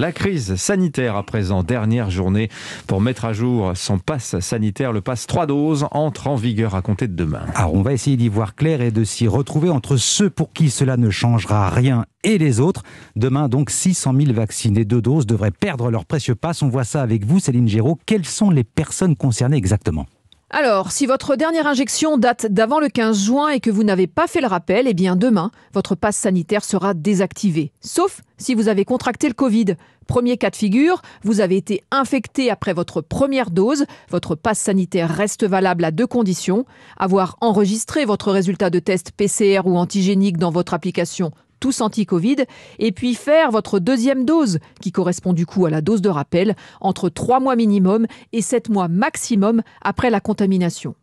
La crise sanitaire à présent, dernière journée pour mettre à jour son passe sanitaire. Le passe 3 doses entre en vigueur à compter de demain. Alors on va essayer d'y voir clair et de s'y retrouver entre ceux pour qui cela ne changera rien et les autres. Demain, donc, 600 000 vaccinés deux doses devraient perdre leur précieux passe. On voit ça avec vous, Céline Géraud. Quelles sont les personnes concernées exactement alors, si votre dernière injection date d'avant le 15 juin et que vous n'avez pas fait le rappel, eh bien demain, votre passe sanitaire sera désactivé. Sauf si vous avez contracté le Covid. Premier cas de figure, vous avez été infecté après votre première dose, votre passe sanitaire reste valable à deux conditions, avoir enregistré votre résultat de test PCR ou antigénique dans votre application tous anti-Covid, et puis faire votre deuxième dose, qui correspond du coup à la dose de rappel, entre 3 mois minimum et 7 mois maximum après la contamination.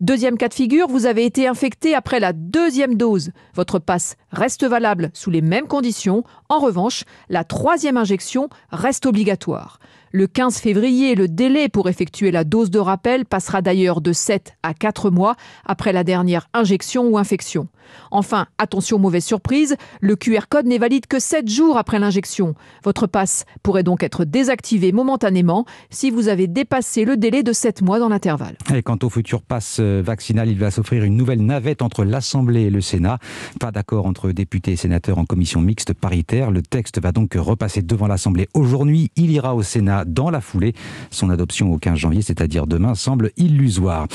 Deuxième cas de figure, vous avez été infecté après la deuxième dose. Votre passe reste valable sous les mêmes conditions. En revanche, la troisième injection reste obligatoire. Le 15 février, le délai pour effectuer la dose de rappel passera d'ailleurs de 7 à 4 mois après la dernière injection ou infection. Enfin, attention mauvaise surprise, le QR code n'est valide que 7 jours après l'injection. Votre passe pourrait donc être désactivé momentanément si vous avez dépassé le délai de 7 mois dans l'intervalle. quant au futur passe euh, vaccinal, il va s'offrir une nouvelle navette entre l'Assemblée et le Sénat. Pas d'accord entre députés et sénateurs en commission mixte paritaire. Le texte va donc repasser devant l'Assemblée aujourd'hui. Il ira au Sénat dans la foulée. Son adoption au 15 janvier, c'est-à-dire demain, semble illusoire.